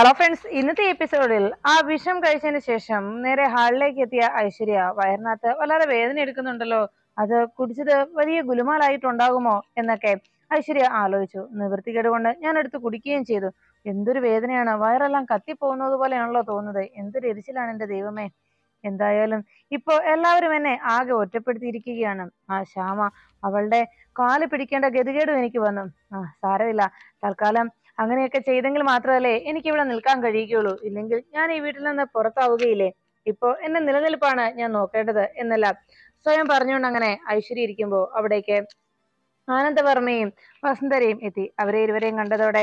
hello friends ഇന്നത്തെ എപ്പിസോഡിൽ ആ വിഷം കഴിച്ചതിന് ശേഷം നേരെ ഹാളിലേക്ക് എത്തിയ ഐശ്വര്യ വയറിനകത്ത് വളരെ വേദന എടുക്കുന്നുണ്ടല്ലോ അത് കുടിച്ചത് വലിയ ഗുലുമാലായിട്ടുണ്ടാകുമോ എന്നൊക്കെ ഐശ്വര്യ ആലോചിച്ചു നിവൃത്തികേട് കൊണ്ട് ഞാൻ എടുത്ത് കുടിക്കുകയും ചെയ്തു എന്തൊരു വേദനയാണ് വയറെല്ലാം കത്തിപ്പോകുന്നത് പോലെയാണല്ലോ തോന്നുന്നത് എന്തൊരു എരിച്ചിലാണ് എന്റെ ദൈവമേ എന്തായാലും ഇപ്പോ എല്ലാവരും എന്നെ ആകെ ഒറ്റപ്പെടുത്തിയിരിക്കുകയാണ് ആ ശ്യാമ അവളുടെ കാല് പിടിക്കേണ്ട ഗതികേടും എനിക്ക് വന്നു ആ സാരമില്ല തൽക്കാലം അങ്ങനെയൊക്കെ ചെയ്തെങ്കിൽ മാത്രമല്ലേ ഇവിടെ നിൽക്കാൻ കഴിയുകയുള്ളൂ ഇല്ലെങ്കിൽ ഞാൻ ഈ വീട്ടിൽ നിന്ന് പുറത്താവുകയില്ലേ ഇപ്പോ എന്റെ നിലനിൽപ്പാണ് ഞാൻ നോക്കേണ്ടത് എന്നല്ല സ്വയം പറഞ്ഞുകൊണ്ട് അങ്ങനെ ഐശ്വര്യ ഇരിക്കുമ്പോ അവിടേക്ക് ആനന്ദവർമ്മയും വസന്തരയും എത്തി അവരെ ഇരുവരെയും കണ്ടതോടെ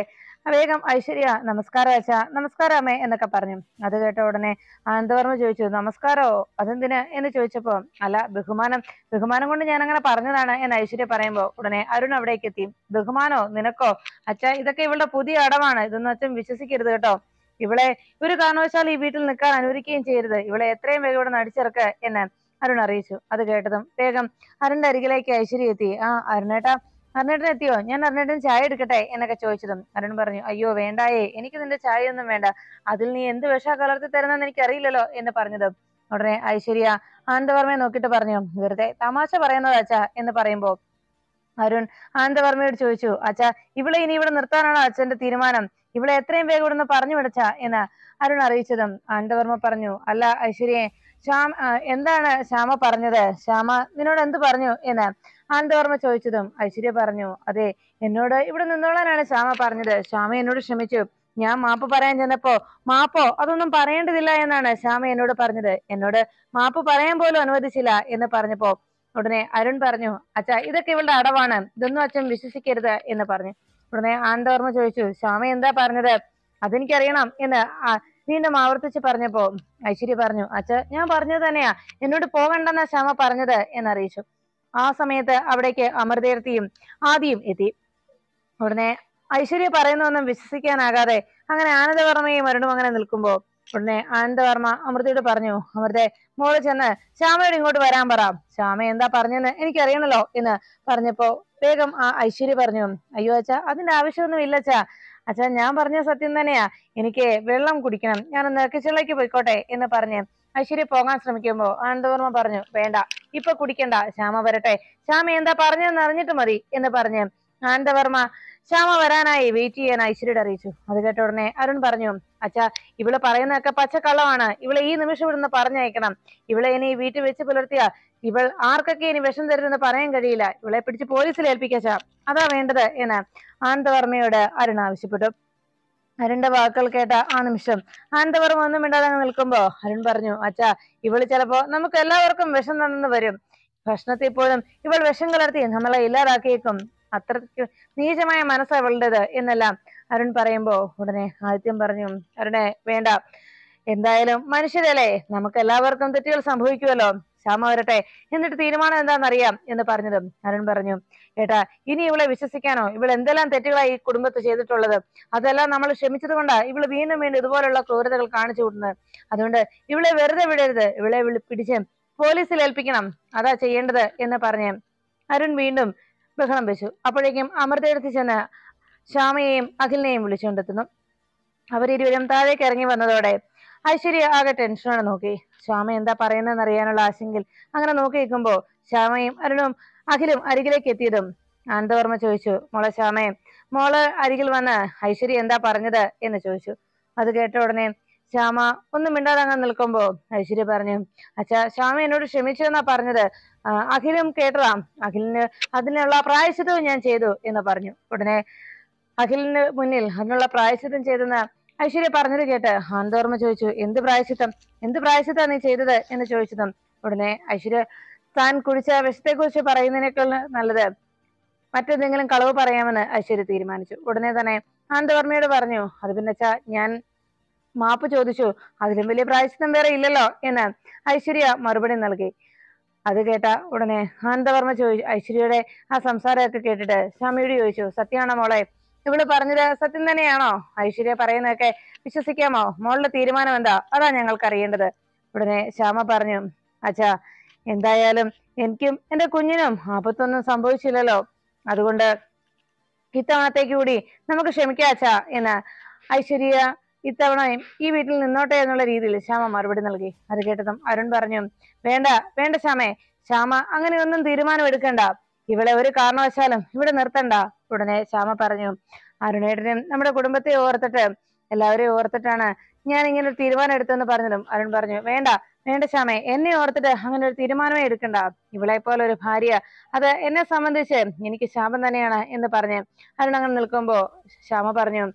വേഗം ഐശ്വര്യ നമസ്കാരം അച്ഛ നമസ്കാരം അമ്മേ എന്നൊക്കെ പറഞ്ഞു അത് കേട്ട ഉടനെ ആനന്ദവർമ്മ ചോദിച്ചു നമസ്കാരോ അതെന്തിന് എന്ന് ചോദിച്ചപ്പോ അല്ല ബഹുമാനം ബഹുമാനം കൊണ്ട് ഞാൻ അങ്ങനെ പറഞ്ഞതാണ് എന്ന് ഐശ്വര്യ പറയുമ്പോ ഉടനെ അരുൺ അവിടേക്ക് എത്തി ബഹുമാനോ നിനക്കോ അച്ഛ ഇതൊക്കെ ഇവളുടെ പുതിയ അടവാണ് ഇതൊന്നും അച്ഛൻ വിശ്വസിക്കരുത് കേട്ടോ ഇവളെ ഒരു കാരണവശാൽ ഈ വീട്ടിൽ നിൽക്കാൻ അനുവദിക്കുകയും ചെയ്യരുത് ഇവളെ എത്രയും വേഗം ഇവിടെ നടിച്ചിറക്ക് എന്ന് അരുൺ അറിയിച്ചു അത് കേട്ടതും വേഗം അരുണിന്റെ അരികിലേക്ക് ഐശ്വര്യ എത്തി ആ അരുണേട്ടാ അരുണേട്ടൻ എത്തിയോ ഞാൻ അരുണേട്ടൻ ചായ എടുക്കട്ടെ എന്നൊക്കെ ചോദിച്ചിരുന്നു അരുൺ പറഞ്ഞു അയ്യോ വേണ്ടായേ എനിക്ക് നിന്റെ ചായ ഒന്നും വേണ്ട അതിൽ നീ എന്ത് വിഷ കലർത്തി തരുന്നെന്ന് അറിയില്ലല്ലോ എന്ന് പറഞ്ഞത് ഉടനെ ഐശ്വര്യ ആനന്ദവർമ്മയെ നോക്കിട്ട് പറഞ്ഞു വെറുതെ തമാശ പറയുന്നത് അച്ഛാ എന്ന് പറയുമ്പോ അരുൺ ആനന്ദവർമ്മയോട് ചോദിച്ചു അച്ഛാ ഇവളെ ഇനി ഇവിടെ നിർത്താനാണോ അച്ഛന്റെ തീരുമാനം ഇവളെ എത്രയും വേഗം ഇവിടെ നിന്ന് പറഞ്ഞു വിടച്ച എന്ന് അരുൺ അറിയിച്ചതും ആനന്ദവർമ്മ പറഞ്ഞു അല്ല ഐശ്വര്യെ ശ്യാം എന്താണ് ശ്യാമ പറഞ്ഞത് ശ്യാമ നിന്നോട് എന്ത് പറഞ്ഞു എന്ന് ആനന്ദവർമ്മ ചോദിച്ചതും ഐശ്വര്യ പറഞ്ഞു അതെ എന്നോട് ഇവിടെ നിന്നോളാനാണ് ശ്യാമ പറഞ്ഞത് ശ്യാമ എന്നോട് ക്ഷമിച്ചു ഞാൻ മാപ്പ് പറയാൻ ചെന്നപ്പോ മാപ്പോ അതൊന്നും പറയേണ്ടതില്ല എന്നാണ് ശ്യാമ എന്നോട് പറഞ്ഞത് എന്നോട് മാപ്പ് പറയാൻ പോലും അനുവദിച്ചില്ല എന്ന് പറഞ്ഞപ്പോ ഉടനെ അരുൺ പറഞ്ഞു അച്ഛ ഇതൊക്കെ ഇവളുടെ അടവാണ് ഇതൊന്നും അച്ഛൻ വിശ്വസിക്കരുത് എന്ന് പറഞ്ഞു ഉടനെ ആനന്ദവർമ്മ ചോദിച്ചു ശ്യാമ എന്താ പറഞ്ഞത് അതെനിക്കറിയണം എന്ന് വീണ്ടും ആവർത്തിച്ച് പറഞ്ഞപ്പോ ഐശ്വര്യ പറഞ്ഞു അച്ഛ ഞാൻ പറഞ്ഞത് തന്നെയാ എന്നോട് പോകണ്ടെന്നാ ശ്യാമ പറഞ്ഞത് എന്നറിയിച്ചു ആ സമയത്ത് അവിടേക്ക് അമൃതീർത്തിയും ആദിയും എത്തി ഉടനെ ഐശ്വര്യ പറയുന്നൊന്നും വിശ്വസിക്കാനാകാതെ അങ്ങനെ ആനന്ദവർമ്മയും അരുണും അങ്ങനെ നിൽക്കുമ്പോൾ ഉടനെ ആനന്ദവർമ്മ അമൃതയോട് പറഞ്ഞു അമൃതെ മോള് ചെന്ന് ശ്യാമയോട് ഇങ്ങോട്ട് വരാൻ പറ ശ്യാമ എന്താ പറഞ്ഞെന്ന് എനിക്കറിയണല്ലോ എന്ന് പറഞ്ഞപ്പോ വേഗം ആ ഐശ്വര്യ പറഞ്ഞു അയ്യോ അച്ഛാ അതിന്റെ ആവശ്യമൊന്നും ഇല്ല അച്ഛാ അച്ഛാ ഞാൻ പറഞ്ഞ സത്യം തന്നെയാ എനിക്ക് വെള്ളം കുടിക്കണം ഞാനൊന്ന് കിച്ചണിലേക്ക് പോയിക്കോട്ടെ എന്ന് പറഞ്ഞ് ഐശ്വര്യ പോകാൻ ശ്രമിക്കുമ്പോ ആനന്ദവർമ്മ പറഞ്ഞു വേണ്ട ഇപ്പൊ കുടിക്കണ്ട ശ്യാമ വരട്ടെ ശ്യാമ എന്താ പറഞ്ഞെന്ന് അറിഞ്ഞിട്ട് മതി എന്ന് പറഞ്ഞു ആനന്ദവർമ്മ ശ്യാമ വരാനായി വെയിറ്റ് ചെയ്യാൻ ഐശ്വര്യയുടെ അറിയിച്ചു അത് കേട്ട ഉടനെ അരുൺ പറഞ്ഞു അച്ഛാ ഇവള് പറയുന്നതൊക്കെ പച്ചക്കള്ളമാണ് ഇവളെ ഈ നിമിഷം ഇവിടെ നിന്ന് പറഞ്ഞയക്കണം ഇവളെ ഇനി വീട്ടിൽ വെച്ച് പുലർത്തിയ ഇവൾ ആർക്കൊക്കെ ഇനി വിഷം തരുമെന്ന് പറയാൻ കഴിയില്ല ഇവളെ പിടിച്ച് പോലീസിൽ ഏൽപ്പിക്കച്ചാ അതാ വേണ്ടത് എന്ന് ആനന്ദവർമ്മയോട് അരുൺ ആവശ്യപ്പെട്ടു അരുണിന്റെ വാക്കുകൾ കേട്ട ആ നിമിഷം ആനന്ദവർമ്മ ഒന്നും അങ്ങ് നിൽക്കുമ്പോ അരുൺ പറഞ്ഞു അച്ഛാ ഇവള് ചിലപ്പോ നമുക്ക് എല്ലാവർക്കും വിഷം തന്നെന്ന് വരും ഭക്ഷണത്തിൽ പോലും ഇവൾ വിഷം കലർത്തി നമ്മളെ ഇല്ലാതാക്കിയേക്കും അത്ര നീചമായ മനസ്സാ അവളുടേത് എന്നെല്ലാം അരുൺ പറയുമ്പോ ഉടനെ ആദിത്യം പറഞ്ഞു അരുണെ വേണ്ട എന്തായാലും മനുഷ്യരല്ലേ നമുക്ക് എല്ലാവർക്കും തെറ്റുകൾ സംഭവിക്കുമല്ലോ ക്ഷമ വരട്ടെ എന്നിട്ട് തീരുമാനം എന്താണെന്നറിയാം എന്ന് പറഞ്ഞത് അരുൺ പറഞ്ഞു ഏട്ടാ ഇനി ഇവളെ വിശ്വസിക്കാനോ ഇവൾ എന്തെല്ലാം തെറ്റുകളായി ഈ കുടുംബത്ത് ചെയ്തിട്ടുള്ളത് അതെല്ലാം നമ്മൾ ക്ഷമിച്ചത് കൊണ്ടാ ഇവള് വീണ്ടും വീണ്ടും ഇതുപോലുള്ള ക്രൂരതകൾ കാണിച്ചു കൂട്ടുന്നത് അതുകൊണ്ട് ഇവളെ വെറുതെ വിടരുത് ഇവളെ പിടിച്ച് പോലീസിൽ ഏൽപ്പിക്കണം അതാ ചെയ്യേണ്ടത് എന്ന് പറഞ്ഞ് അരുൺ വീണ്ടും ബഹളം വെച്ചു അപ്പോഴേക്കും അമൃതയെടുത്ത് ചെന്ന് ശ്യാമയെയും അഖിലിനെയും വിളിച്ചുകൊണ്ടെത്തുന്നു അവരിരുവരും താഴേക്ക് ഇറങ്ങി വന്നതോടെ ശരി ആകെ ടെൻഷനാണ് നോക്കി ശ്യാമ എന്താ പറയുന്നതെന്ന് അറിയാനുള്ള ആശങ്കിൽ അങ്ങനെ നോക്കി നിൽക്കുമ്പോൾ ശ്യാമയും അരുണും അഖിലും അരികിലേക്ക് എത്തിയതും ആനന്ദവർമ്മ ചോദിച്ചു മോളെ ശ്യാമയെ മോള് അരികിൽ വന്ന് ഐശ്വര്യ എന്താ പറഞ്ഞത് എന്ന് ചോദിച്ചു അത് കേട്ട ഉടനെ ശ്യാമ ഒന്നും മിണ്ടാതെ അങ്ങനെ നിൽക്കുമ്പോ ഐശ്വര്യ പറഞ്ഞു അച്ഛാ ശ്യാമ എന്നോട് ക്ഷമിച്ചു എന്നാ പറഞ്ഞത് അഖിലും കേട്ടതാ അഖിലിന് അതിനുള്ള പ്രായശിത്വവും ഞാൻ ചെയ്തു എന്ന് പറഞ്ഞു ഉടനെ അഖിലിന് മുന്നിൽ അതിനുള്ള പ്രായശിത്വം ചെയ്തെന്ന് ഐശ്വര്യ പറഞ്ഞത് കേട്ട് ഹാന്തോർമ്മ ചോദിച്ചു എന്ത് പ്രായശിത്തം എന്ത് പ്രായശിത്താണ് നീ ചെയ്തത് എന്ന് ചോദിച്ചതും ഉടനെ ഐശ്വര്യ താൻ കുടിച്ച കുറിച്ച് പറയുന്നതിനേക്കാൾ നല്ലത് മറ്റെന്തെങ്കിലും കളവ് പറയാമെന്ന് ഐശ്വര്യ തീരുമാനിച്ചു ഉടനെ തന്നെ അന്തോർമ്മയോട് പറഞ്ഞു അത് പിന്നെ ഞാൻ മാപ്പ് ചോദിച്ചു അതിലും വലിയ പ്രായശിത്തം വേറെ ഇല്ലല്ലോ എന്ന് ഐശ്വര്യ മറുപടി നൽകി അത് കേട്ട ഉടനെ ഹാന്തവർമ്മ ചോദിച്ചു ഐശ്വര്യയുടെ ആ സംസാരമൊക്കെ കേട്ടിട്ട് സ്വാമിയോട് ചോദിച്ചു സത്യമാണോ മോളെ ഇവള് പറഞ്ഞത് സത്യം തന്നെയാണോ ഐശ്വര്യ പറയുന്നതൊക്കെ വിശ്വസിക്കാമോ മോളുടെ തീരുമാനം എന്താ അതാ ഞങ്ങൾക്ക് അറിയേണ്ടത് ഉടനെ ശ്യാമ പറഞ്ഞു അച്ഛാ എന്തായാലും എനിക്കും എന്റെ കുഞ്ഞിനും ആപത്തൊന്നും സംഭവിച്ചില്ലല്ലോ അതുകൊണ്ട് ഇത്തവണത്തേക്ക് കൂടി നമുക്ക് ക്ഷമിക്കാം അച്ഛാ എന്ന് ഐശ്വര്യ ഇത്തവണ ഈ വീട്ടിൽ നിന്നോട്ടെ എന്നുള്ള രീതിയിൽ ശ്യാമ മറുപടി നൽകി അത് കേട്ടതും അരുൺ പറഞ്ഞു വേണ്ട വേണ്ട ശ്യാമേ ശ്യാമ അങ്ങനെയൊന്നും എടുക്കണ്ട ഇവളെ ഒരു കാരണവശാലും ഇവിടെ നിർത്തണ്ട ഉടനെ ശ്യാമ പറഞ്ഞു അരുണേട്ടനും നമ്മുടെ കുടുംബത്തെ ഓർത്തിട്ട് എല്ലാവരെയും ഓർത്തിട്ടാണ് ഞാൻ ഇങ്ങനെ ഒരു തീരുമാനം എടുത്തെന്ന് പറഞ്ഞതും അരുൺ പറഞ്ഞു വേണ്ട വേണ്ട ശ്യാമേ എന്നെ ഓർത്തിട്ട് അങ്ങനെ ഒരു തീരുമാനമേ എടുക്കണ്ട ഇവളെ പോലെ ഒരു ഭാര്യ അത് എന്നെ സംബന്ധിച്ച് എനിക്ക് ശാപം തന്നെയാണ് എന്ന് പറഞ്ഞ് അരുൺ അങ്ങനെ നിൽക്കുമ്പോ ശ്യാമ പറഞ്ഞു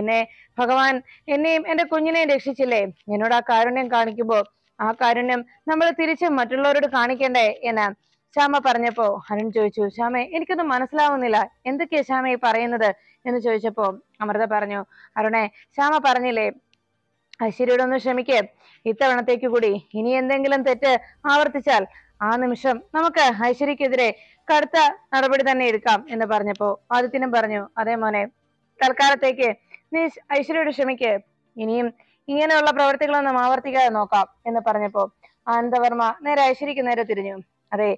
എന്നെ ഭഗവാൻ എന്നെയും എന്റെ കുഞ്ഞിനെയും രക്ഷിച്ചില്ലേ എന്നോട് ആ കാരുണ്യം കാണിക്കുമ്പോൾ ആ കാരുണ്യം നമ്മൾ തിരിച്ച് മറ്റുള്ളവരോട് കാണിക്കണ്ടേ എന്ന് ശ്യാമ പറഞ്ഞപ്പോ അരുൺ ചോദിച്ചു ശ്യാമേ എനിക്കൊന്നും മനസ്സിലാവുന്നില്ല എന്തൊക്കെയാ ശ്യാമ ഈ പറയുന്നത് എന്ന് ചോദിച്ചപ്പോ അമൃത പറഞ്ഞു അരുണെ ശ്യാമ പറഞ്ഞില്ലേ ഐശ്വര്യയുടെ ക്ഷമിക്കേ ഇത്തവണത്തേക്ക് കൂടി ഇനി എന്തെങ്കിലും തെറ്റ് ആവർത്തിച്ചാൽ ആ നിമിഷം നമുക്ക് ഐശ്വര്യക്കെതിരെ കടുത്ത നടപടി തന്നെ എടുക്കാം എന്ന് പറഞ്ഞപ്പോ ആദിത്യനും പറഞ്ഞു അതേ മോനെ തൽക്കാലത്തേക്ക് നീ ഐശ്വര്യയുടെ ക്ഷമിക്ക് ഇനിയും ഇങ്ങനെയുള്ള പ്രവർത്തികളൊന്നും ആവർത്തിക്കാതെ നോക്കാം എന്ന് പറഞ്ഞപ്പോ ആനന്ദവർമ്മ നേരെ ഐശ്വര്യക്ക് നേരെ തിരിഞ്ഞു അതെ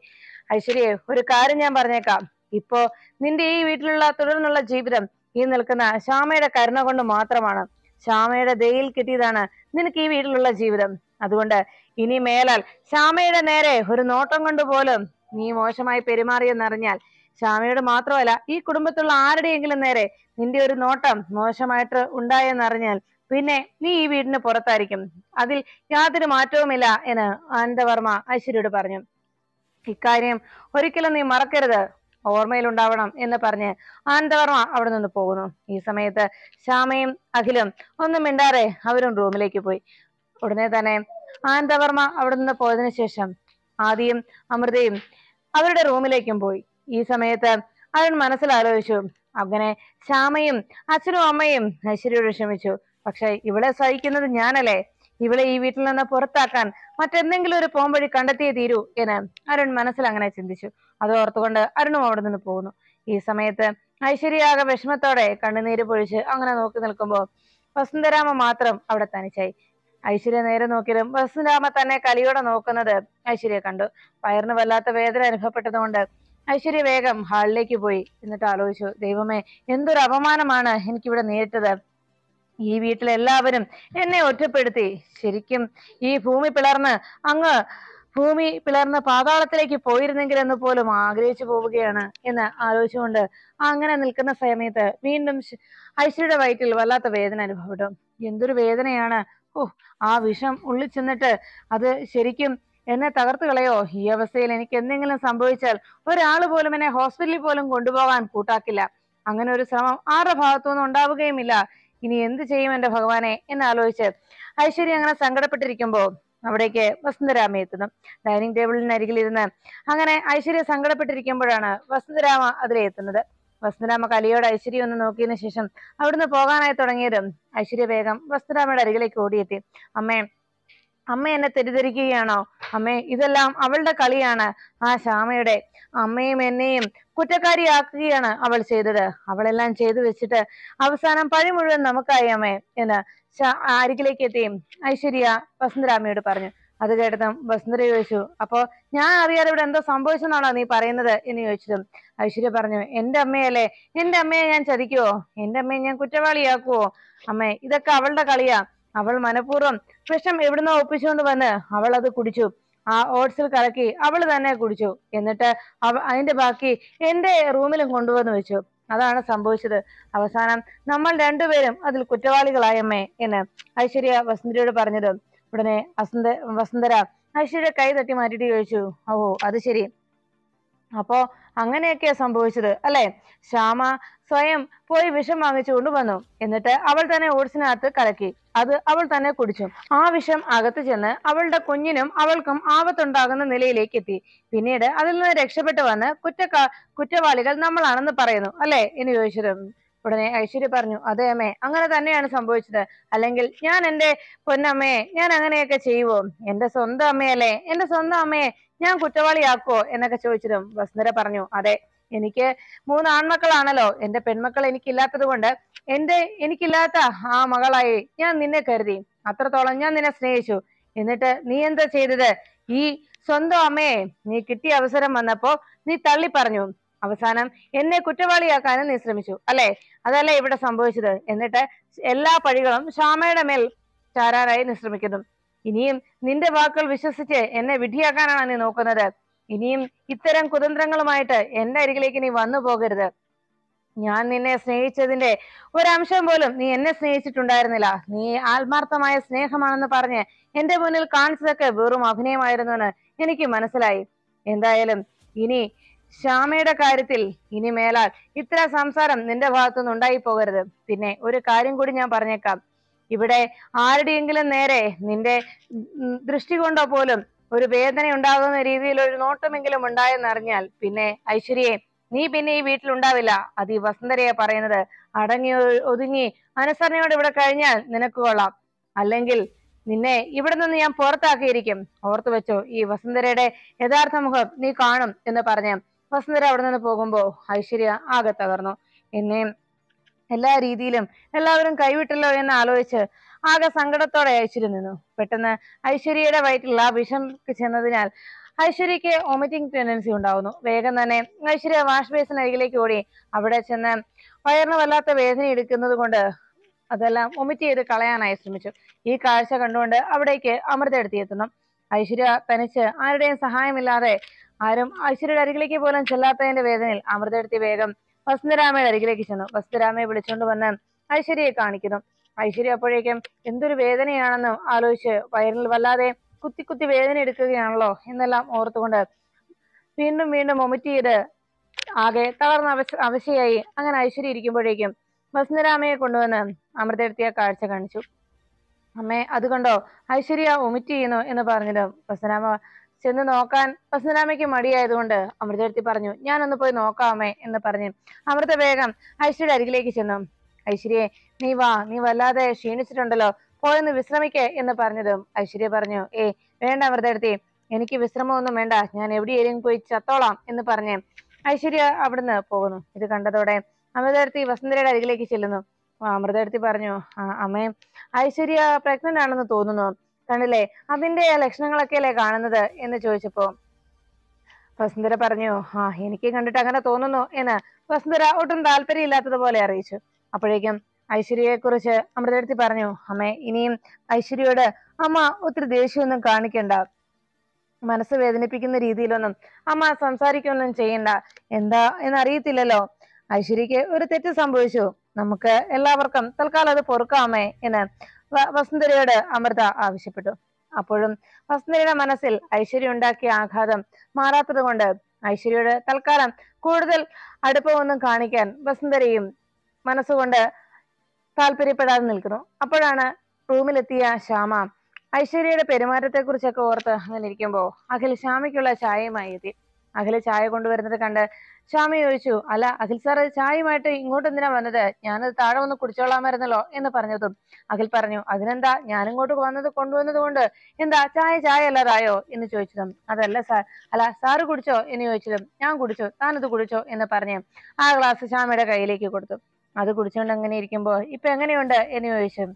ഐശ്വര്യേ ഒരു കാര്യം ഞാൻ പറഞ്ഞേക്കാം ഇപ്പോ നിന്റെ ഈ വീട്ടിലുള്ള തുടർന്നുള്ള ജീവിതം ഈ നിൽക്കുന്ന ശ്യാമയുടെ കരുണ കൊണ്ട് മാത്രമാണ് ശ്യാമയുടെ ദയിൽ കിട്ടിയതാണ് നിനക്ക് ഈ വീട്ടിലുള്ള ജീവിതം അതുകൊണ്ട് ഇനി മേലാൽ ശ്യാമയുടെ നേരെ ഒരു നോട്ടം കൊണ്ട് പോലും നീ മോശമായി പെരുമാറിയെന്നറിഞ്ഞാൽ ശ്യാമയോട് മാത്രമല്ല ഈ കുടുംബത്തിലുള്ള ആരുടെയെങ്കിലും നേരെ നിന്റെ ഒരു നോട്ടം മോശമായിട്ട് ഉണ്ടായെന്നറിഞ്ഞാൽ പിന്നെ നീ ഈ വീടിന് പുറത്തായിരിക്കും അതിൽ യാതൊരു മാറ്റവുമില്ല എന്ന് ആനന്ദവർമ്മ ഐശ്വര്യോട് പറഞ്ഞു ഇക്കാര്യം ഒരിക്കലും നീ മറക്കരുത് ഓർമ്മയിലുണ്ടാവണം എന്ന് പറഞ്ഞ് ആനന്ദവർമ്മ അവിടെ നിന്ന് പോകുന്നു ഈ സമയത്ത് ശ്യാമയും അഖിലും ഒന്നും മിണ്ടാറെ അവരും റൂമിലേക്ക് പോയി ഉടനെ തന്നെ ആനന്ദവർമ്മ അവിടെ നിന്ന് പോയതിനു ശേഷം ആദിയും അമൃതയും അവരുടെ റൂമിലേക്കും പോയി ഈ സമയത്ത് അവൻ മനസ്സിലാലോചിച്ചു അങ്ങനെ ശ്യാമയും അച്ഛനും അമ്മയും ഐശ്വര്യോട് ക്ഷമിച്ചു പക്ഷെ ഇവളെ സഹിക്കുന്നത് ഞാനല്ലേ ഇവളെ ഈ വീട്ടിൽ നിന്ന് പുറത്താക്കാൻ മറ്റെന്തെങ്കിലും ഒരു പോംവഴി കണ്ടെത്തിയേ തീരൂ എന്ന് അരുൺ മനസ്സിൽ അങ്ങനെ ചിന്തിച്ചു അത് ഓർത്തുകൊണ്ട് അരുണും അവിടെ നിന്ന് പോകുന്നു ഈ സമയത്ത് ഐശ്വര്യാകെ വിഷമത്തോടെ കണ്ണുനീര് പൊഴിച്ച് അങ്ങനെ നോക്കി നിൽക്കുമ്പോൾ വസന്തരാമ മാത്രം അവിടെ തനിച്ചായി ഐശ്വര്യ നേരെ നോക്കിയാലും വസന്തരാമ തന്നെ കലിയോടെ നോക്കുന്നത് ഐശ്വര്യ കണ്ടു പയറിന് വല്ലാത്ത വേദന അനുഭവപ്പെട്ടതുകൊണ്ട് ഐശ്വര്യ വേഗം ഹാളിലേക്ക് പോയി എന്നിട്ട് ആലോചിച്ചു ദൈവമേ എന്തൊരു അപമാനമാണ് എനിക്കിവിടെ നേരിട്ടത് ഈ വീട്ടിലെല്ലാവരും എന്നെ ഒറ്റപ്പെടുത്തി ശരിക്കും ഈ ഭൂമി പിളർന്ന് അങ്ങ് ഭൂമി പിളർന്ന് പാതാളത്തിലേക്ക് എന്ന് പോലും ആഗ്രഹിച്ചു പോവുകയാണ് എന്ന് ആലോചിച്ചുകൊണ്ട് അങ്ങനെ നിൽക്കുന്ന സമയത്ത് വീണ്ടും ഐശ്വര്യയുടെ വയറ്റിൽ വല്ലാത്ത വേദന അനുഭവപ്പെടും എന്തൊരു വേദനയാണ് ഓ ആ വിഷം ഉള്ളിൽ ചെന്നിട്ട് അത് ശരിക്കും എന്നെ തകർത്ത് കളയോ ഈ അവസ്ഥയിൽ എനിക്ക് എന്തെങ്കിലും സംഭവിച്ചാൽ ഒരാൾ പോലും എന്നെ ഹോസ്പിറ്റലിൽ പോലും കൊണ്ടുപോകാൻ കൂട്ടാക്കില്ല അങ്ങനെ ഒരു ശ്രമം ആരുടെ ഭാഗത്തുനിന്നും ഉണ്ടാവുകയുമില്ല ഇനി എന്ത് ചെയ്യും എന്റെ ഭഗവാനെ എന്ന് ആലോചിച്ച് ഐശ്വര്യ അങ്ങനെ സങ്കടപ്പെട്ടിരിക്കുമ്പോൾ അവിടേക്ക് വസന്തരാമ എത്തുന്നു ഡൈനിങ് അരികിലിരുന്ന് അങ്ങനെ ഐശ്വര്യ സങ്കടപ്പെട്ടിരിക്കുമ്പോഴാണ് വസന്തരാമ അതിലെ എത്തുന്നത് വസന്തരാമ കലിയോട് ഐശ്വര്യ ഒന്ന് നോക്കിയതിനു ശേഷം അവിടുന്ന് പോകാനായി തുടങ്ങിയതും ഐശ്വര്യ വേഗം വസന്തരാമയുടെ അരികിലേക്ക് ഓടിയെത്തി അമ്മേ അമ്മ എന്നെ തെറ്റിദ്ധരിക്കുകയാണോ അമ്മേ ഇതെല്ലാം അവളുടെ കളിയാണ് ആ ശ്യാമയുടെ അമ്മയും എന്നെയും കുറ്റക്കാരിയാക്കുകയാണ് അവൾ ചെയ്തത് അവളെല്ലാം ചെയ്തു വെച്ചിട്ട് അവസാനം പഴി മുഴുവൻ നമുക്കായി അമ്മേ എന്ന് അരികിലേക്ക് എത്തിയും ഐശ്വര്യ വസന്തരാമയോട് പറഞ്ഞു അത് കേട്ടതും വസുന്ധര ചോദിച്ചു അപ്പോ ഞാൻ അറിയാതെ ഇവിടെ എന്തോ സംഭവിച്ചെന്നാണോ നീ പറയുന്നത് എന്ന് ചോദിച്ചതും ഐശ്വര്യ പറഞ്ഞു എന്റെ അമ്മയല്ലേ എന്റെ അമ്മയെ ഞാൻ ചതിക്കുവോ എന്റെ അമ്മയെ ഞാൻ കുറ്റവാളിയാക്കുവോ അമ്മേ ഇതൊക്കെ അവളുടെ കളിയാ അവൾ മനഃപൂർവ്വം വിഷം എവിടുന്നോ ഒപ്പിച്ചുകൊണ്ട് വന്ന് അവൾ അത് കുടിച്ചു ആ ഓട്സിൽ കലക്കി അവൾ തന്നെ കുടിച്ചു എന്നിട്ട് അവ അതിന്റെ ബാക്കി എന്റെ റൂമിലും കൊണ്ടുവന്ന് വെച്ചു അതാണ് സംഭവിച്ചത് അവസാനം നമ്മൾ രണ്ടുപേരും അതിൽ കുറ്റവാളികളായമ്മേ എന്ന് ഐശ്വര്യ വസുന്ധരയോട് പറഞ്ഞത് ഉടനെ വസന്ത വസുന്ധര ഐശ്വര്യ കൈ തട്ടി മാറ്റിയിട്ട് ചോദിച്ചു ഓ അത് ശരി അപ്പോ അങ്ങനെയൊക്കെയാ സംഭവിച്ചത് അല്ലെ ശ്യാമ സ്വയം പോയി വിഷം വാങ്ങിച്ചു കൊണ്ടുവന്നു എന്നിട്ട് അവൾ തന്നെ ഓട്സിനകത്ത് കലക്കി അത് അവൾ തന്നെ കുടിച്ചു ആ വിഷം അകത്ത് ചെന്ന് അവളുടെ കുഞ്ഞിനും അവൾക്കും ആപത്തുണ്ടാകുന്ന നിലയിലേക്ക് എത്തി പിന്നീട് അതിൽ നിന്ന് രക്ഷപ്പെട്ടു വന്ന് കുറ്റക്കാ കുറ്റവാളികൾ നമ്മളാണെന്ന് പറയുന്നു അല്ലെ എന്ന് ചോദിച്ചിരുന്നു ഉടനെ ഐശ്വര്യ പറഞ്ഞു അതെ അമ്മേ അങ്ങനെ തന്നെയാണ് സംഭവിച്ചത് അല്ലെങ്കിൽ ഞാൻ എന്റെ പൊന്നമ്മയെ ഞാൻ അങ്ങനെയൊക്കെ ചെയ്യുവോ എന്റെ സ്വന്തം അമ്മയല്ലേ എന്റെ സ്വന്തം അമ്മയെ ഞാൻ കുറ്റവാളിയാക്കോ എന്നൊക്കെ ചോദിച്ചതും വസുന്ധര പറഞ്ഞു അതെ എനിക്ക് മൂന്ന് ആൺമക്കളാണല്ലോ എന്റെ പെൺമക്കൾ എനിക്കില്ലാത്തത് കൊണ്ട് എന്റെ എനിക്കില്ലാത്ത ആ മകളായി ഞാൻ നിന്നെ കരുതി അത്രത്തോളം ഞാൻ നിന്നെ സ്നേഹിച്ചു എന്നിട്ട് നീ എന്താ ചെയ്തത് ഈ സ്വന്തം അമ്മയെ നീ കിട്ടിയ അവസരം വന്നപ്പോ നീ തള്ളി പറഞ്ഞു അവസാനം എന്നെ കുറ്റവാളിയാക്കാനും നീ ശ്രമിച്ചു അല്ലെ അതല്ലേ ഇവിടെ സംഭവിച്ചത് എന്നിട്ട് എല്ലാ പഴികളും ശ്യാമയുടെ മേൽ ചാരാനായി നീ ശ്രമിക്കുന്നു ഇനിയും നിന്റെ വാക്കുകൾ വിശ്വസിച്ച് എന്നെ വിധിയാക്കാനാണ് നീ നോക്കുന്നത് ഇനിയും ഇത്തരം കുതന്ത്രങ്ങളുമായിട്ട് എന്റെ അരികിലേക്ക് നീ വന്നു പോകരുത് ഞാൻ നിന്നെ സ്നേഹിച്ചതിന്റെ ഒരംശം പോലും നീ എന്നെ സ്നേഹിച്ചിട്ടുണ്ടായിരുന്നില്ല നീ ആത്മാർത്ഥമായ സ്നേഹമാണെന്ന് പറഞ്ഞ് എന്റെ മുന്നിൽ കാണിച്ചതൊക്കെ വെറും എന്ന് എനിക്ക് മനസ്സിലായി എന്തായാലും ഇനി ശ്യാമയുടെ കാര്യത്തിൽ ഇനി മേലാൽ ഇത്ര സംസാരം നിന്റെ ഭാഗത്തുനിന്ന് ഉണ്ടായി പോകരുത് പിന്നെ ഒരു കാര്യം കൂടി ഞാൻ പറഞ്ഞേക്കാം ഇവിടെ ആരുടെയെങ്കിലും നേരെ നിന്റെ ദൃഷ്ടി കൊണ്ടോ പോലും ഒരു വേദന ഉണ്ടാകുന്ന രീതിയിൽ ഒരു നോട്ടമെങ്കിലും ഉണ്ടായെന്നറിഞ്ഞാൽ പിന്നെ ഐശ്വര്യെ നീ പിന്നെ ഈ വീട്ടിലുണ്ടാവില്ല അത് ഈ വസന്തരയെ പറയുന്നത് അടങ്ങി ഒതുങ്ങി അനുസരണയോട് ഇവിടെ കഴിഞ്ഞാൽ നിനക്ക് കൊള്ളാം അല്ലെങ്കിൽ നിന്നെ ഇവിടെ നിന്ന് ഞാൻ പുറത്താക്കിയിരിക്കും ഓർത്തു വെച്ചോ ഈ വസന്തരയുടെ യഥാർത്ഥ മുഖം നീ കാണും എന്ന് പറഞ്ഞു വസുന്ധര അവിടെ നിന്ന് പോകുമ്പോ ഐശ്വര്യ ആകെ തകർന്നു എന്നെയും എല്ലാ രീതിയിലും എല്ലാവരും കൈവിട്ടല്ലോ എന്ന് ആലോചിച്ച് ആകെ സങ്കടത്തോടെ ഐശ്വര്യ നിന്നു പെട്ടെന്ന് ഐശ്വര്യയുടെ വയറ്റിൽ ആ വിഷം ചെന്നതിനാൽ ഐശ്വര്യക്ക് വോമിറ്റിംഗ് ടെൻഡൻസി ഉണ്ടാവുന്നു വേഗം തന്നെ ഐശ്വര്യ വാഷ് ബേസിന് അരികിലേക്ക് ഓടി അവിടെ ചെന്ന് വയറിന് വല്ലാത്ത വേദന എടുക്കുന്നത് കൊണ്ട് അതെല്ലാം വൊമിറ്റ് ചെയ്ത് കളയാനായി ശ്രമിച്ചു ഈ കാഴ്ച കണ്ടുകൊണ്ട് അവിടേക്ക് അമൃത എടുത്തിയെത്തുന്നു ഐശ്വര്യ തനിച്ച് ആരുടെയും സഹായമില്ലാതെ ആരും ഐശ്വര്യയുടെ അരികിലേക്ക് പോലും ചെല്ലാത്തതിന്റെ വേദനയിൽ അമൃതയെടുത്തി വേഗം വസന്തരാമയുടെ അരികിലേക്ക് ചെന്നു വസന്തരാമയെ വിളിച്ചുകൊണ്ട് വന്ന് ഐശ്വര്യയെ കാണിക്കുന്നു ഐശ്വര്യ അപ്പോഴേക്കും എന്തൊരു വേദനയാണെന്ന് ആലോചിച്ച് വയറിൽ വല്ലാതെ കുത്തി കുത്തി വേദന എടുക്കുകയാണല്ലോ എന്നെല്ലാം ഓർത്തുകൊണ്ട് വീണ്ടും വീണ്ടും വൊമിറ്റ് ചെയ്ത് ആകെ തളർന്ന അവശ അവശയായി അങ്ങനെ ഐശ്വര്യ ഇരിക്കുമ്പോഴേക്കും വസന്തരാമയെ കൊണ്ടുവന്ന് അമൃതെടുത്തിയ കാഴ്ച കാണിച്ചു അമ്മേ അത് കണ്ടോ ഐശ്വര്യ ഒമിറ്റ് ചെയ്യുന്നു എന്ന് പറഞ്ഞിട്ട് വസന്തരാമ ചെന്ന് നോക്കാൻ വസുനാമയ്ക്ക് മടിയായതുകൊണ്ട് അമൃതയെടുത്തി പറഞ്ഞു ഞാനൊന്ന് പോയി നോക്കാമേ എന്ന് പറഞ്ഞു അമൃത വേഗം ഐശ്വര്യ അരികിലേക്ക് ചെന്നു ഐശ്വര്യെ നീ വാ നീ വല്ലാതെ ക്ഷീണിച്ചിട്ടുണ്ടല്ലോ പോയൊന്ന് വിശ്രമിക്കേ എന്ന് പറഞ്ഞതും ഐശ്വര്യ പറഞ്ഞു ഏ വേണ്ട അമൃതയെടുത്തി എനിക്ക് വിശ്രമമൊന്നും വേണ്ട ഞാൻ എവിടെയെങ്കിലും പോയി ചത്തോളാം എന്ന് പറഞ്ഞു ഐശ്വര്യ അവിടുന്ന് പോകുന്നു ഇത് കണ്ടതോടെ അമൃതയെടുത്തി വസന്തരയുടെ അരികിലേക്ക് ചെല്ലുന്നു അമൃതയെടുത്തി പറഞ്ഞു അമ്മേ ഐശ്വര്യ പ്രഗ്നന്റ് ആണെന്ന് തോന്നുന്നു കണ്ടില്ലേ അതിന്റെ അല്ലേ കാണുന്നത് എന്ന് ചോദിച്ചപ്പോ വസുന്ധര പറഞ്ഞു ആ എനിക്ക് കണ്ടിട്ട് അങ്ങനെ തോന്നുന്നു എന്ന് വസുന്ധര ഒട്ടും ഇല്ലാത്തതുപോലെ അറിയിച്ചു അപ്പോഴേക്കും ഐശ്വര്യയെ കുറിച്ച് അമൃതടുത്തി പറഞ്ഞു അമ്മേ ഇനിയും ഐശ്വര്യയോട് അമ്മ ഒത്തിരി ദേഷ്യമൊന്നും കാണിക്കണ്ട മനസ്സ് വേദനിപ്പിക്കുന്ന രീതിയിലൊന്നും അമ്മ സംസാരിക്കൊന്നും ചെയ്യണ്ട എന്താ എന്നറിയത്തില്ലല്ലോ ഐശ്വര്യക്ക് ഒരു തെറ്റ് സംഭവിച്ചു നമുക്ക് എല്ലാവർക്കും തൽക്കാലം അത് പൊറുക്കാമേ എന്ന് വസുന്ധരയോട് അമൃത ആവശ്യപ്പെട്ടു അപ്പോഴും വസുന്ധരയുടെ മനസ്സിൽ ഐശ്വര്യ ഉണ്ടാക്കിയ ആഘാതം മാറാത്തത് കൊണ്ട് ഐശ്വര്യയോട് തൽക്കാലം കൂടുതൽ അടുപ്പമൊന്നും കാണിക്കാൻ വസുന്ധരയും മനസ്സുകൊണ്ട് താല്പര്യപ്പെടാതെ നിൽക്കുന്നു അപ്പോഴാണ് റൂമിലെത്തിയ ശ്യാമ ഐശ്വര്യയുടെ പെരുമാറ്റത്തെക്കുറിച്ചൊക്കെ ഓർത്ത് അങ്ങനെ ഇരിക്കുമ്പോ അഖിൽ ശ്യാമയ്ക്കുള്ള ചായയുമായി എത്തി അഖില് ചായ കൊണ്ടുവരുന്നത് കണ്ട് ശ്യാമി ചോദിച്ചു അല്ല അഖിൽ സാറ് ചായയുമായിട്ട് ഇങ്ങോട്ട് എന്തിനാ വന്നത് ഞാനത് താഴെ വന്ന് കുടിച്ചോളാമായിരുന്നല്ലോ എന്ന് പറഞ്ഞതും അഖിൽ പറഞ്ഞു അതിനെന്താ ഞാൻ ഇങ്ങോട്ട് വന്നത് കൊണ്ടുവന്നത് കൊണ്ട് എന്താ ചായ ചായ അല്ലാതായോ എന്ന് ചോദിച്ചതും അതല്ല സാർ അല്ല സാറ് കുടിച്ചോ എന്ന് ചോദിച്ചതും ഞാൻ കുടിച്ചു താനത് കുടിച്ചോ എന്ന് പറഞ്ഞ് ആ ഗ്ലാസ് ശ്യാമിയുടെ കയ്യിലേക്ക് കൊടുത്തു അത് കുടിച്ചുകൊണ്ട് അങ്ങനെ ഇരിക്കുമ്പോൾ ഇപ്പൊ എങ്ങനെയുണ്ട് എന്ന് ചോദിച്ചു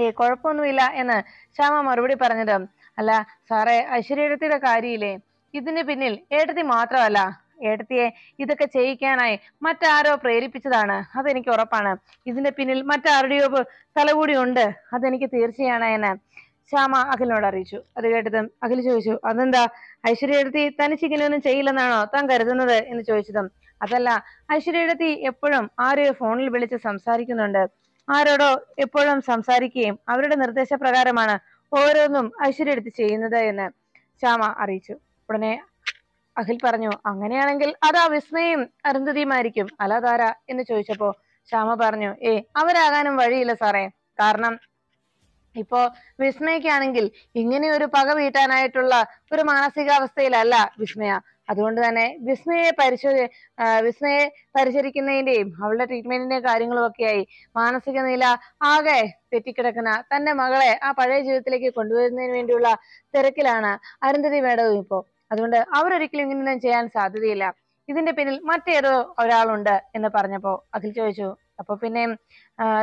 ഏ കുഴപ്പമൊന്നുമില്ല എന്ന് ശ്യാമ മറുപടി പറഞ്ഞതും അല്ല സാറേ ഐശ്വര്യത്തിയുടെ കാര്യമില്ലേ ഇതിന് പിന്നിൽ ഏട്ടത്തി മാത്രമല്ല ഏട്ടത്തിയെ ഇതൊക്കെ ചെയ്യിക്കാനായി മറ്റാരോ പ്രേരിപ്പിച്ചതാണ് അതെനിക്ക് ഉറപ്പാണ് ഇതിന്റെ പിന്നിൽ മറ്റാരുടെയോ തല കൂടി ഉണ്ട് അതെനിക്ക് തീർച്ചയാണ് എന്ന് ശ്യാമ അഖിലിനോട് അറിയിച്ചു അത് കേട്ടതും അഖിൽ ചോദിച്ചു അതെന്താ ഐശ്വര്യ ഐശ്വര്യയെടുത്തി തനിച്ചിങ്ങനെയൊന്നും ചെയ്യില്ലെന്നാണോ താൻ കരുതുന്നത് എന്ന് ചോദിച്ചതും അതല്ല ഐശ്വര്യ എടുത്തി എപ്പോഴും ആരെയോ ഫോണിൽ വിളിച്ച് സംസാരിക്കുന്നുണ്ട് ആരോടോ എപ്പോഴും സംസാരിക്കുകയും അവരുടെ നിർദ്ദേശപ്രകാരമാണ് ഓരോന്നും ഐശ്വര്യ എടുത്ത് ചെയ്യുന്നത് എന്ന് ശ്യാമ അറിയിച്ചു ഉടനെ അഖിൽ പറഞ്ഞു അങ്ങനെയാണെങ്കിൽ അതാ വിസ്മയും അരുന്ധതിയുമായിരിക്കും അല്ലാതാര എന്ന് ചോദിച്ചപ്പോ ശ്യാമ പറഞ്ഞു ഏ അവരാകാനും വഴിയില്ല സാറേ കാരണം ഇപ്പോ വിസ്മയക്കാണെങ്കിൽ ഇങ്ങനെ ഒരു പക വീട്ടാനായിട്ടുള്ള ഒരു മാനസികാവസ്ഥയിലല്ല വിസ്മയ അതുകൊണ്ട് തന്നെ വിസ്മയെ പരിശോ വിസ്മയെ പരിചരിക്കുന്നതിന്റെയും അവളുടെ ട്രീറ്റ്മെന്റിന്റെയും കാര്യങ്ങളും ഒക്കെയായി മാനസിക നില ആകെ തെറ്റിക്കിടക്കുന്ന തന്റെ മകളെ ആ പഴയ ജീവിതത്തിലേക്ക് കൊണ്ടുവരുന്നതിന് വേണ്ടിയുള്ള തിരക്കിലാണ് അരുന്ധതി മേഡവും ഇപ്പോൾ അതുകൊണ്ട് അവരൊരിക്കലും ഇങ്ങനെയൊന്നും ചെയ്യാൻ സാധ്യതയില്ല ഇതിന്റെ പിന്നിൽ മറ്റേതോ ഒരാളുണ്ട് എന്ന് പറഞ്ഞപ്പോ അഖിൽ ചോദിച്ചു അപ്പൊ പിന്നെ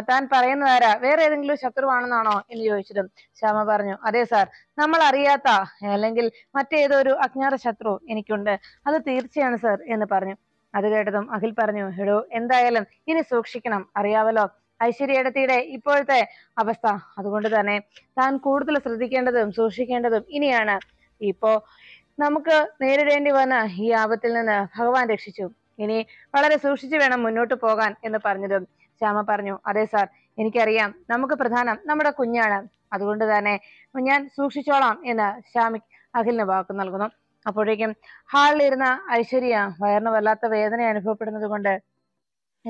താൻ പറയുന്നതാരാ വേറെ ഏതെങ്കിലും ശത്രുവാണെന്നാണോ എന്ന് ചോദിച്ചതും ശ്യാമ പറഞ്ഞു അതെ സാർ നമ്മൾ അറിയാത്ത അല്ലെങ്കിൽ മറ്റേതോ ഒരു അജ്ഞാത ശത്രു എനിക്കുണ്ട് അത് തീർച്ചയാണ് സാർ എന്ന് പറഞ്ഞു അത് കേട്ടതും അഖിൽ പറഞ്ഞു എടോ എന്തായാലും ഇനി സൂക്ഷിക്കണം അറിയാവല്ലോ ഐശ്വര്യടത്തിയുടെ ഇപ്പോഴത്തെ അവസ്ഥ അതുകൊണ്ട് തന്നെ താൻ കൂടുതൽ ശ്രദ്ധിക്കേണ്ടതും സൂക്ഷിക്കേണ്ടതും ഇനിയാണ് ഇപ്പോ നമുക്ക് നേരിടേണ്ടി വന്ന ഈ ആപത്തിൽ നിന്ന് ഭഗവാൻ രക്ഷിച്ചു ഇനി വളരെ സൂക്ഷിച്ചു വേണം മുന്നോട്ട് പോകാൻ എന്ന് പറഞ്ഞതും ശ്യാമ പറഞ്ഞു അതെ സാർ എനിക്കറിയാം നമുക്ക് പ്രധാനം നമ്മുടെ കുഞ്ഞാണ് അതുകൊണ്ട് തന്നെ ഞാൻ സൂക്ഷിച്ചോളാം എന്ന് ശ്യാമി അഖിലിന് വാക്ക് നൽകുന്നു അപ്പോഴേക്കും ഹാളിലിരുന്ന ഐശ്വര്യ വയറിന് വല്ലാത്ത വേദന അനുഭവപ്പെടുന്നത് കൊണ്ട്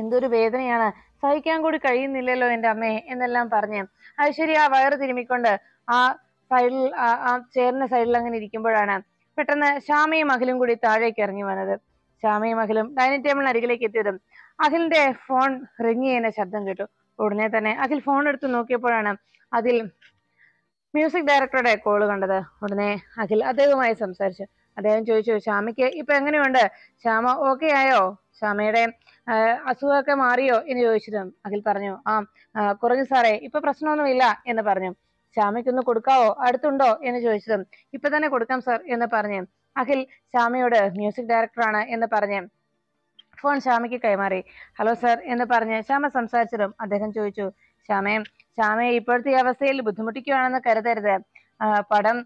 എന്തൊരു വേദനയാണ് സഹിക്കാൻ കൂടി കഴിയുന്നില്ലല്ലോ എൻ്റെ അമ്മയെ എന്നെല്ലാം പറഞ്ഞ് ഐശ്വര്യ വയറ് തിരുമ്മിക്കൊണ്ട് ആ സൈഡിൽ ആ ചെയറിന്റെ സൈഡിൽ അങ്ങനെ ഇരിക്കുമ്പോഴാണ് പെട്ടെന്ന് ശ്യാമയും അഖിലും കൂടി താഴേക്ക് ഇറങ്ങി വന്നത് ശ്യാമയും അഖിലും ഡൈനിങ് ടേബിളിന് അരികിലേക്ക് എത്തിയതും അഖിലിന്റെ ഫോൺ റിങ് ചെയ്യുന്ന ശബ്ദം കേട്ടു ഉടനെ തന്നെ അഖിൽ ഫോൺ എടുത്ത് നോക്കിയപ്പോഴാണ് അതിൽ മ്യൂസിക് ഡയറക്ടറുടെ കോള് കണ്ടത് ഉടനെ അഖിൽ അദ്ദേഹവുമായി സംസാരിച്ചു അദ്ദേഹം ചോദിച്ചു ശ്യാമയ്ക്ക് ഇപ്പൊ എങ്ങനെയുണ്ട് ശ്യാമ ഓക്കെ ആയോ ശ്യാമയുടെ അസുഖമൊക്കെ മാറിയോ എന്ന് ചോദിച്ചിട്ടും അഖിൽ പറഞ്ഞു ആ കുറഞ്ഞു സാറേ ഇപ്പൊ പ്രശ്നമൊന്നുമില്ല എന്ന് പറഞ്ഞു ശ്യാമയ്ക്കൊന്ന് കൊടുക്കാവോ അടുത്തുണ്ടോ എന്ന് ചോദിച്ചതും ഇപ്പൊ തന്നെ കൊടുക്കാം സർ എന്ന് പറഞ്ഞ് അഖിൽ ശ്യാമയോട് മ്യൂസിക് ഡയറക്ടറാണ് എന്ന് പറഞ്ഞ് ഫോൺ ശ്യാമയ്ക്ക് കൈമാറി ഹലോ സർ എന്ന് പറഞ്ഞ് ശ്യാമ സംസാരിച്ചതും അദ്ദേഹം ചോദിച്ചു ശ്യാമയെ ശ്യാമയെ ഇപ്പോഴത്തെ അവസ്ഥയിൽ ബുദ്ധിമുട്ടിക്കുകയാണെന്ന് കരുതരുത് പടം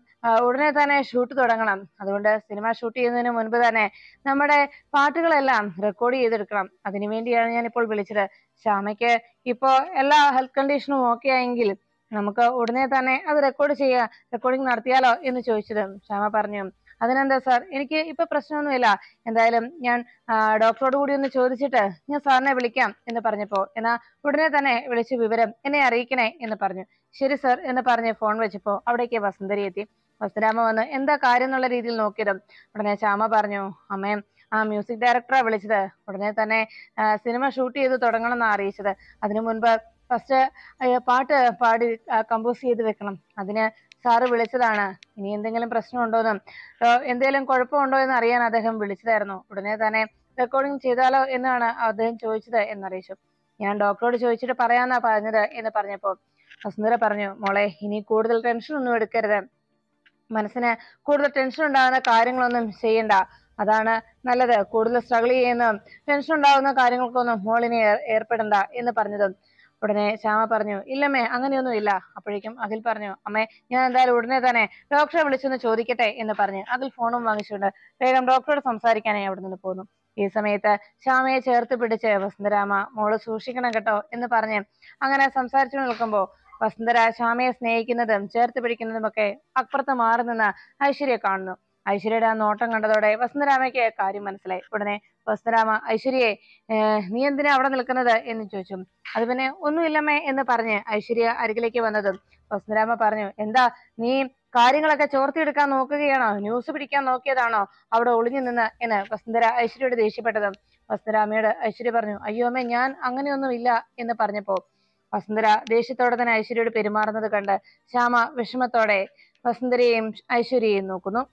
ഉടനെ തന്നെ ഷൂട്ട് തുടങ്ങണം അതുകൊണ്ട് സിനിമ ഷൂട്ട് ചെയ്യുന്നതിന് മുൻപ് തന്നെ നമ്മുടെ പാട്ടുകളെല്ലാം റെക്കോർഡ് ചെയ്തെടുക്കണം അതിനുവേണ്ടിയാണ് ഞാൻ ഇപ്പോൾ വിളിച്ചത് ശ്യാമയ്ക്ക് ഇപ്പോ എല്ലാ ഹെൽത്ത് കണ്ടീഷനും ഓക്കെ ആയെങ്കിൽ നമുക്ക് ഉടനെ തന്നെ അത് റെക്കോർഡ് ചെയ്യുക റെക്കോർഡിംഗ് നടത്തിയാലോ എന്ന് ചോദിച്ചത് ശ്യാമ പറഞ്ഞു അതിനെന്താ സാർ എനിക്ക് ഇപ്പൊ പ്രശ്നമൊന്നുമില്ല എന്തായാലും ഞാൻ ഡോക്ടറോട് കൂടി ഒന്ന് ചോദിച്ചിട്ട് ഞാൻ സാറിനെ വിളിക്കാം എന്ന് പറഞ്ഞപ്പോ എന്നാ ഉടനെ തന്നെ വിളിച്ച വിവരം എന്നെ അറിയിക്കണേ എന്ന് പറഞ്ഞു ശരി സാർ എന്ന് പറഞ്ഞ് ഫോൺ വെച്ചപ്പോ അവിടേക്ക് വസന്തരി എത്തി വസുരാമ വന്ന് എന്താ കാര്യം എന്നുള്ള രീതിയിൽ നോക്കിയതും ഉടനെ ശ്യാമ പറഞ്ഞു അമ്മേ ആ മ്യൂസിക് ഡയറക്ടറെ വിളിച്ചത് ഉടനെ തന്നെ സിനിമ ഷൂട്ട് ചെയ്ത് എന്നാ അറിയിച്ചത് അതിനു മുൻപ് ഫസ്റ്റ് പാട്ട് പാടി കമ്പോസ് ചെയ്ത് വെക്കണം അതിന് സാറ് വിളിച്ചതാണ് ഇനി എന്തെങ്കിലും പ്രശ്നമുണ്ടോന്നും എന്തെങ്കിലും കുഴപ്പമുണ്ടോ എന്ന് അറിയാൻ അദ്ദേഹം വിളിച്ചതായിരുന്നു ഉടനെ തന്നെ റെക്കോർഡിംഗ് ചെയ്താലോ എന്നാണ് അദ്ദേഹം ചോദിച്ചത് എന്നറിയിച്ചു ഞാൻ ഡോക്ടറോട് ചോദിച്ചിട്ട് പറയാന്നാ പറഞ്ഞത് എന്ന് പറഞ്ഞപ്പോൾ വസുന്ധര പറഞ്ഞു മോളെ ഇനി കൂടുതൽ ടെൻഷൻ ഒന്നും എടുക്കരുത് മനസ്സിന് കൂടുതൽ ടെൻഷൻ ഉണ്ടാകുന്ന കാര്യങ്ങളൊന്നും ചെയ്യണ്ട അതാണ് നല്ലത് കൂടുതൽ സ്ട്രഗിൾ ചെയ്യുന്ന ടെൻഷൻ ഉണ്ടാകുന്ന കാര്യങ്ങൾക്കൊന്നും മോളിനെ ഏർപ്പെടണ്ട എന്ന് പറഞ്ഞതും ഉടനെ ശ്യാമ പറഞ്ഞു ഇല്ലമ്മേ അങ്ങനെയൊന്നും ഇല്ല അപ്പോഴേക്കും അഖിൽ പറഞ്ഞു അമ്മേ ഞാൻ എന്തായാലും ഉടനെ തന്നെ ഡോക്ടറെ വിളിച്ചൊന്ന് ചോദിക്കട്ടെ എന്ന് പറഞ്ഞ് അഖിൽ ഫോണും വാങ്ങിച്ചുകൊണ്ട് വേഗം ഡോക്ടറോട് സംസാരിക്കാനായി അവിടെ നിന്ന് പോന്നു ഈ സമയത്ത് ശ്യാമയെ ചേർത്ത് പിടിച്ച് വസന്തരാമ മോള് സൂക്ഷിക്കണം കേട്ടോ എന്ന് പറഞ്ഞ് അങ്ങനെ സംസാരിച്ചു നിൽക്കുമ്പോൾ വസന്തര ശ്യാമയെ സ്നേഹിക്കുന്നതും ചേർത്ത് പിടിക്കുന്നതും ഒക്കെ അപ്പുറത്ത് മാറി നിന്ന് ഐശ്വര്യ കാണുന്നു ഐശ്വര്യയുടെ ആ നോട്ടം കണ്ടതോടെ വസന്തരാമയ്ക്ക് കാര്യം മനസ്സിലായി ഉടനെ വസന്തരാമ ഐശ്വര്യയെ നീ എന്തിനാ അവിടെ നിൽക്കുന്നത് എന്ന് ചോദിച്ചു അത് പിന്നെ ഒന്നുമില്ലമ്മേ എന്ന് പറഞ്ഞ് ഐശ്വര്യ അരികിലേക്ക് വന്നതും വസന്തരാമ പറഞ്ഞു എന്താ നീ കാര്യങ്ങളൊക്കെ ചോർത്തിയെടുക്കാൻ നോക്കുകയാണോ ന്യൂസ് പിടിക്കാൻ നോക്കിയതാണോ അവിടെ ഒളിഞ്ഞു നിന്ന് എന്ന് വസന്തര ഐശ്വര്യയോട് ദേഷ്യപ്പെട്ടതും വസുന്ധരാമയോട് ഐശ്വര്യ പറഞ്ഞു അയ്യോ അമ്മേ ഞാൻ അങ്ങനെയൊന്നും ഇല്ല എന്ന് പറഞ്ഞപ്പോ വസന്തര ദേഷ്യത്തോടെ തന്നെ ഐശ്വര്യയോട് പെരുമാറുന്നത് കണ്ട് ശ്യാമ വിഷമത്തോടെ വസുന്ധരയെയും ഐശ്വര്യയെയും നോക്കുന്നു